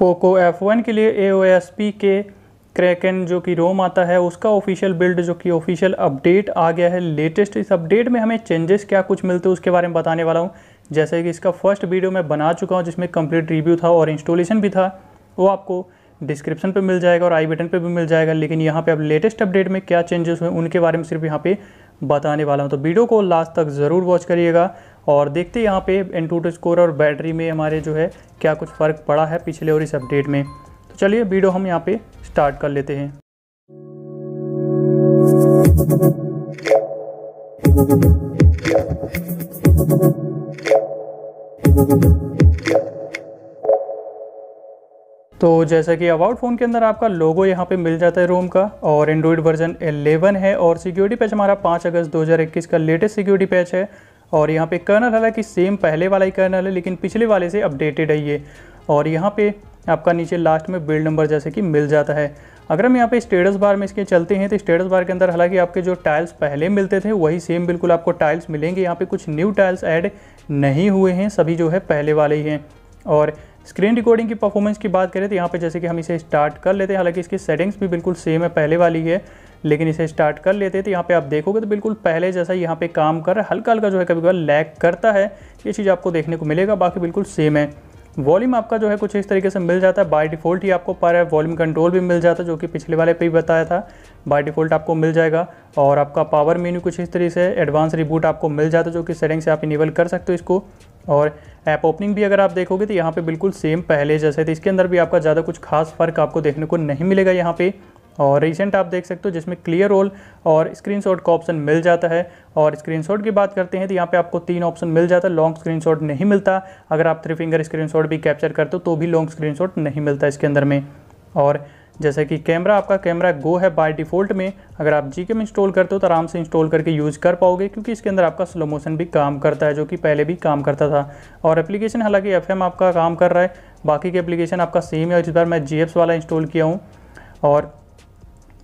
Poco F1 के लिए AOSP के क्रैकन जो कि रोम आता है उसका ऑफिशियल बिल्ड जो कि ऑफिशियल अपडेट आ गया है लेटेस्ट इस अपडेट में हमें चेंजेस क्या कुछ मिलते हैं उसके बारे में बताने वाला हूँ जैसे कि इसका फर्स्ट वीडियो मैं बना चुका हूँ जिसमें कंप्लीट रिव्यू था और इंस्टॉलेशन भी था वो आपको डिस्क्रिप्शन पर मिल जाएगा और आई बटन पर भी मिल जाएगा लेकिन यहाँ पर अब लेटेस्ट अपडेट में क्या चेंजेस हुए उनके बारे में सिर्फ यहाँ पर बताने वाला हूँ तो वीडियो को लास्ट तक ज़रूर वॉच करिएगा और देखते यहाँ पे एन स्कोर और बैटरी में हमारे जो है क्या कुछ फ़र्क पड़ा है पिछले और इस अपडेट में तो चलिए वीडियो हम यहाँ पे स्टार्ट कर लेते हैं तो जैसा कि अबाउट फ़ोन के अंदर आपका लोगो यहाँ पे मिल जाता है रोम का और एंड्रॉइड वर्जन 11 है और सिक्योरिटी पैच हमारा 5 अगस्त 2021 का लेटेस्ट सिक्योरिटी पैच है और यहाँ पे कर्नल हालांकि सेम पहले वाला ही कर्नल है लेकिन पिछले वाले से अपडेटेड है ये और यहाँ पे आपका नीचे लास्ट में बिल्ड नंबर जैसे कि मिल जाता है अगर हम यहाँ पे स्टेटस बार में इसके चलते हैं तो स्टेटस बार के अंदर हालांकि आपके जो टाइल्स पहले मिलते थे वही सेम बिल्कुल आपको टाइल्स मिलेंगे यहाँ पे कुछ न्यू टाइल्स ऐड नहीं हुए हैं सभी जो है पहले वाले ही हैं और स्क्रीन रिकॉर्डिंग की परफॉर्मेंस की बात करें तो यहाँ पे जैसे कि हम इसे स्टार्ट कर लेते हैं हालांकि इसकी सेटिंग्स भी बिल्कुल सेम है पहले वाली है लेकिन इसे स्टार्ट कर लेते हैं तो यहाँ पे आप देखोगे तो बिल्कुल पहले जैसा यहाँ पे काम कर रहा है हल्का हल्का जो है कभी कभार लैग करता है ये चीज़ आपको देखने को मिलेगा बाकी बिल्कुल सेम है वॉल्यूम आपका जो है कुछ इस तरीके से मिल जाता है बाय डिफ़ॉल्ट ही आपको पर वॉल्यूम कंट्रोल भी मिल जाता है जो कि पिछले वाले पे ही बताया था बाय डिफ़ॉल्ट आपको मिल जाएगा और आपका पावर मेन्यू कुछ इस तरीके से एडवांस रिबूट आपको मिल जाता है जो कि सेटिंग से आप इनेबल कर सकते हो इसको और ऐप ओपनिंग भी अगर आप देखोगे तो यहाँ पे बिल्कुल सेम पहले जैसे थे इसके अंदर भी आपका ज़्यादा कुछ खास फ़र्क आपको देखने को नहीं मिलेगा यहाँ पे और रिसेंट आप देख सकते हो जिसमें क्लियर रोल और स्क्रीनशॉट का ऑप्शन मिल जाता है और स्क्रीनशॉट की बात करते हैं तो यहाँ पे आपको तीन ऑप्शन मिल जाता है लॉन्ग स्क्रीनशॉट नहीं मिलता अगर आप थ्री फिंगर स्क्रीनशॉट भी कैप्चर करते हो तो भी लॉन्ग स्क्रीनशॉट नहीं मिलता इसके अंदर में और जैसे कि कैमरा आपका कैमरा गो है बाय डिफ़ॉल्ट में अगर आप जी में इंस्टॉल करते हो तो आराम से इंस्टॉल करके यूज़ कर पाओगे क्योंकि इसके अंदर आपका स्लो मोशन भी काम करता है जो कि पहले भी काम करता था और एप्लीकेशन हालांकि एफ आपका काम कर रहा है बाकी के एप्लीकेशन आपका सेम है और इस बार मैं जी वाला इंस्टॉल किया हूँ और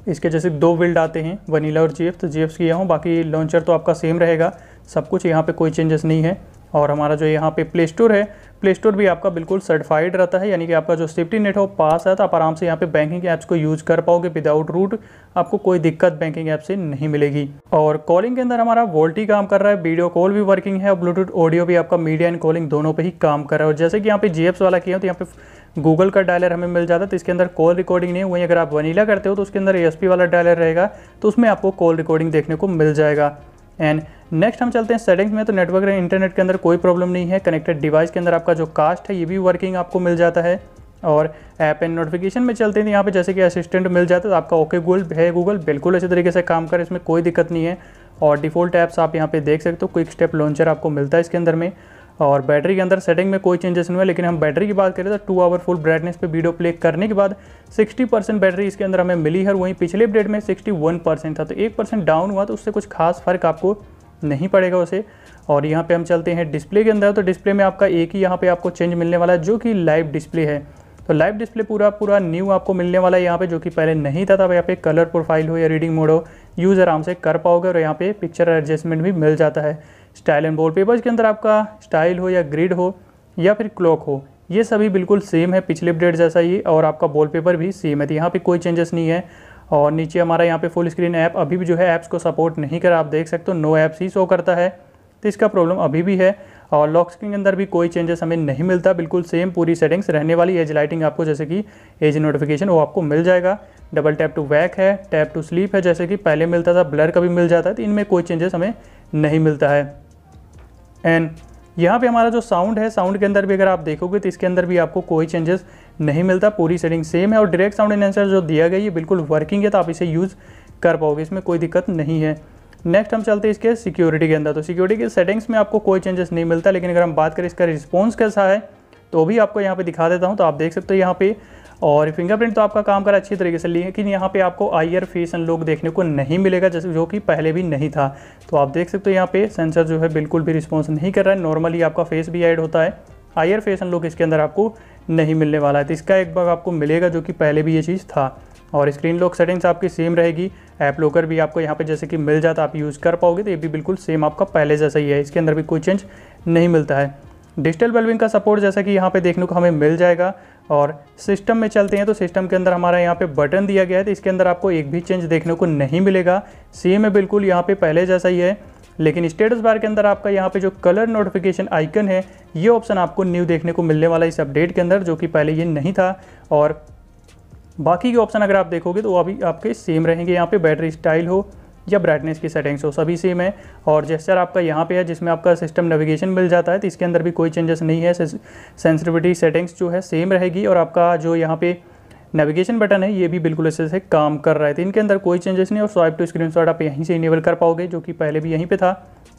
इसके जैसे दो बिल्ड आते हैं वनीला और जी तो जी किया हूँ बाकी लॉन्चर तो आपका सेम रहेगा सब कुछ यहाँ पर कोई चेंजेस नहीं है और हमारा जो यहाँ पे प्ले स्टोर है प्ले स्टोर भी आपका बिल्कुल सर्टिफाइड रहता है यानी कि आपका जो सेफ्टी नेट है वो पास है तो आप आराम से यहाँ पे बैंकिंग ऐप्स को यूज़ कर पाओगे विदाउट रूट आपको कोई दिक्कत बैंकिंग ऐप से नहीं मिलेगी और कॉलिंग के अंदर हमारा वोल्टी काम कर रहा है वीडियो कॉल भी वर्किंग है और ब्लूटूथ ऑडियो भी आपका मीडिया एंड कॉलिंग दोनों पर ही काम कर रहा है और जैसे कि यहाँ पे जी वाला किया तो यहाँ पे गूगल का डायलर हमें मिल जाता है तो इसके अंदर कॉल रिकॉर्डिंग नहीं वहीं अगर आप वनीला करते हो तो उसके अंदर ए वाला डायलर रहेगा तो उसमें आपको कॉल रिकॉर्डिंग देखने को मिल जाएगा एंड नेक्स्ट हम चलते हैं सेटिंग्स में तो नेटवर्क एंड इंटरनेट के अंदर कोई प्रॉब्लम नहीं है कनेक्टेड डिवाइस के अंदर आपका जो कास्ट है ये भी वर्किंग आपको मिल जाता है और ऐप एंड नोटिफिकेशन में चलते हैं तो यहाँ पे जैसे कि असिस्टेंट मिल जाता है तो आपका ओके गूगल है गूगल बिल्कुल अच्छे तरीके से काम करे इसमें कोई दिक्कत नहीं है और डिफ़ॉल्ट ऐप्स आप यहाँ पे देख सकते हो क्विक स्टेप लॉन्चर आपको मिलता है इसके अंदर में और बैटरी के अंदर सेटिंग में कोई चेंजेस नहीं हुआ लेकिन हम बैटरी की बात करें तो टू आवर फुल ब्राइटनेस पे वीडियो प्ले करने के बाद 60 परसेंट बैटरी इसके अंदर हमें मिली है वहीं पिछले अपडेट में 61 परसेंट था तो एक परसेंट डाउन हुआ तो उससे कुछ खास फ़र्क आपको नहीं पड़ेगा उसे और यहाँ पर हम चलते हैं डिस्प्ले के अंदर तो डिस्प्ले में आपका एक ही यहाँ पर आपको चेंज मिलने वाला है जो कि लाइव डिस्प्ले है तो लाइव डिस्प्ले पूरा पूरा न्यू आपको मिलने वाला है यहाँ पे जो कि पहले नहीं था तब यहाँ पे कलर प्रोफाइल हो या रीडिंग मोड हो यूज़ आराम से कर पाओगे और यहाँ पे पिक्चर एडजस्टमेंट भी मिल जाता है स्टाइल एंड बॉल पेपर्स के अंदर आपका स्टाइल हो या ग्रिड हो या फिर क्लॉक हो ये सभी बिल्कुल सेम है पिछले अपडेट जैसा ही और आपका बॉल पेपर भी सेम है तो यहाँ पर कोई चेंजेस नहीं है और नीचे हमारा यहाँ पे फुल स्क्रीन ऐप अभी भी जो है ऐप्स को सपोर्ट नहीं करा आप देख सकते हो नो ऐप्स ही शो करता है तो इसका प्रॉब्लम अभी भी है और लॉक स्क्रीन के अंदर भी कोई चेंजेस हमें नहीं मिलता बिल्कुल सेम पूरी सेटिंग्स रहने वाली एज लाइटिंग आपको जैसे कि एज नोटिफिकेशन वो आपको मिल जाएगा डबल टैप टू वैक है टैप टू स्लीप है जैसे कि पहले मिलता था ब्लर का भी मिल जाता है तो इनमें कोई चेंजेस हमें नहीं मिलता है एंड यहाँ पे हमारा जो साउंड है साउंड के अंदर भी अगर आप देखोगे तो इसके अंदर भी आपको कोई चेंजेस नहीं मिलता पूरी सेटिंग सेम है और डायरेक्ट साउंड एनहेंसर जो दिया गया ये बिल्कुल वर्किंग है तो आप इसे यूज़ कर पाओगे इसमें कोई दिक्कत नहीं है नेक्स्ट हम चलते हैं इसके सिक्योरिटी के अंदर तो सिक्योरिटी के सेटिंग्स में आपको कोई चेंजेस नहीं मिलता लेकिन अगर हम बात करें इसका रिस्पॉन्स कैसा है तो भी आपको यहाँ पर दिखा देता हूँ तो आप देख सकते हो यहाँ पे और फिंगरप्रिंट तो आपका काम करा अच्छी तरीके से लेकिन यहाँ पे आपको आईयर फेस अनलॉक देखने को नहीं मिलेगा जैसे जो कि पहले भी नहीं था तो आप देख सकते हो यहाँ पे सेंसर जो है बिल्कुल भी रिस्पॉन्स नहीं कर रहा है नॉर्मली आपका फेस भी ऐड होता है आईयर फेस अनलॉक इसके अंदर आपको नहीं मिलने वाला है तो इसका एक बार आपको मिलेगा जो कि पहले भी ये चीज़ था और स्क्रीन लॉक सेटिंग्स आपकी सेम रहेगी ऐप लॉकर भी आपको यहाँ पे जैसे कि मिल जाता आप यूज़ कर पाओगे तो ये भी बिल्कुल सेम आपका पहले जैसा ही है इसके अंदर भी कोई चेंज नहीं मिलता है डिजिटल वेलविंग का सपोर्ट जैसा कि यहाँ पे देखने को हमें मिल जाएगा और सिस्टम में चलते हैं तो सिस्टम के अंदर हमारा यहाँ पे बटन दिया गया है तो इसके अंदर आपको एक भी चेंज देखने को नहीं मिलेगा सेम है बिल्कुल यहाँ पे पहले जैसा ही है लेकिन स्टेटस बार के अंदर आपका यहाँ पे जो कलर नोटिफिकेशन आइकन है ये ऑप्शन आपको न्यू देखने को मिलने वाला है इस अपडेट के अंदर जो कि पहले ये नहीं था और बाकी के ऑप्शन अगर आप देखोगे तो वो अभी आपके सेम रहेंगे यहाँ पर बैटरी स्टाइल हो या ब्राइटनेस की सेटिंग्स हो सभी सेम है और जेस्चर आपका यहाँ पे है जिसमें आपका सिस्टम नेविगेशन मिल जाता है तो इसके अंदर भी कोई चेंजेस नहीं है सेंसिटिविटी सेटिंग्स जो है सेम रहेगी और आपका जो यहाँ पे नेविगेशन बटन है ये भी बिल्कुल अच्छे से काम कर रहा है तो इनके अंदर कोई चेंजेस नहीं और स्वाइप टू स्क्रीन आप यहीं से इनेबल कर पाओगे जो कि पहले भी यहीं पर था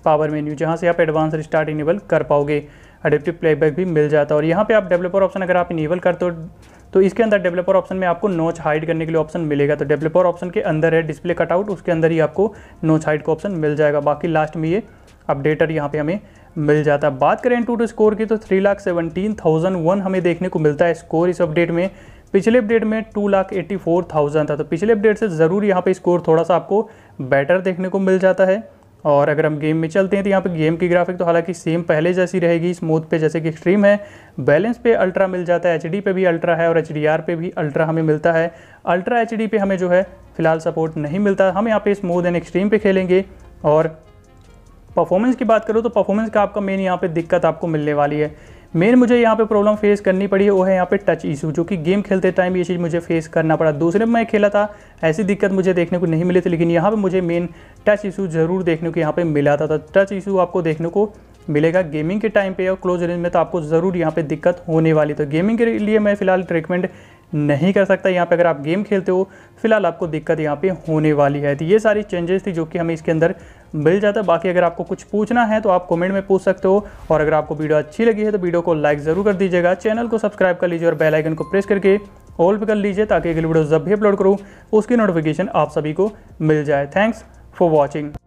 पावर मेन्यू जहाँ से आप एडवांस स्टार्ट इनेबल कर पाओगे अडेप्टिव प्लेबैक भी मिल जाता है और यहाँ पर आप डेवलपर ऑप्शन अगर आप इनेबल करते हो तो इसके अंदर डेवलपर ऑप्शन में आपको नोच हाइड करने के लिए ऑप्शन मिलेगा तो डेवलपर ऑप्शन के अंदर है डिस्प्ले कटआउट उसके अंदर ही आपको नोच हाइड का ऑप्शन मिल जाएगा बाकी लास्ट में ये अपडेटर यहाँ पे हमें मिल जाता है बात करें टू स्कोर की तो three lakh seventeen thousand one हमें देखने को मिलता है स्कोर इस अपडेट में पिछले अपडेट में two lakh eighty four thousand था तो पिछले अपडेट से ज़रूर यहाँ पे स्कोर थोड़ा सा आपको बेटर देखने को मिल जाता है और अगर हम गेम में चलते हैं तो यहाँ पे गेम की ग्राफिक तो हालांकि सेम पहले जैसी रहेगी स्मूथ पे जैसे कि एक्सट्रीम है बैलेंस पे अल्ट्रा मिल जाता है एच पे भी अल्ट्रा है और एच पे भी अल्ट्रा हमें मिलता है अल्ट्रा एच पे हमें जो है फिलहाल सपोर्ट नहीं मिलता हम यहाँ पे स्मूथ एंड एक्सट्रीम पर खेलेंगे और परफॉर्मेंस की बात करो तो परफॉर्मेंस का आपका मेन यहाँ पर दिक्कत आपको मिलने वाली है मेन मुझे यहाँ पे प्रॉब्लम फेस करनी पड़ी है वो है यहाँ पे टच इशू जो कि गेम खेलते टाइम ये चीज़ मुझे फेस करना पड़ा दूसरे में मैं खेला था ऐसी दिक्कत मुझे देखने को नहीं मिली थी लेकिन यहाँ पर मुझे मेन टच इशू ज़रूर देखने को यहाँ पे मिला था तो टच इशू आपको देखने को मिलेगा गेमिंग के टाइम पे और क्लोज रेंज में तो आपको ज़रूर यहाँ पे दिक्कत होने वाली तो गेमिंग के लिए मैं फिलहाल ट्रीटमेंट नहीं कर सकता यहाँ पे अगर आप गेम खेलते हो फिलहाल आपको दिक्कत यहाँ पे होने वाली है तो ये सारी चेंजेस थी जो कि हमें इसके अंदर मिल जाता है बाकी अगर आपको कुछ पूछना है तो आप कमेंट में पूछ सकते हो और अगर आपको वीडियो अच्छी लगी है तो वीडियो को लाइक ज़रूर कर दीजिएगा चैनल को सब्सक्राइब कर लीजिए और बेलाइकन को प्रेस करके ऑल भी कर लीजिए ताकि अगली वीडियो जब भी अपलोड करूँ उसकी नोटिफिकेशन आप सभी को मिल जाए थैंक्स फॉर वॉचिंग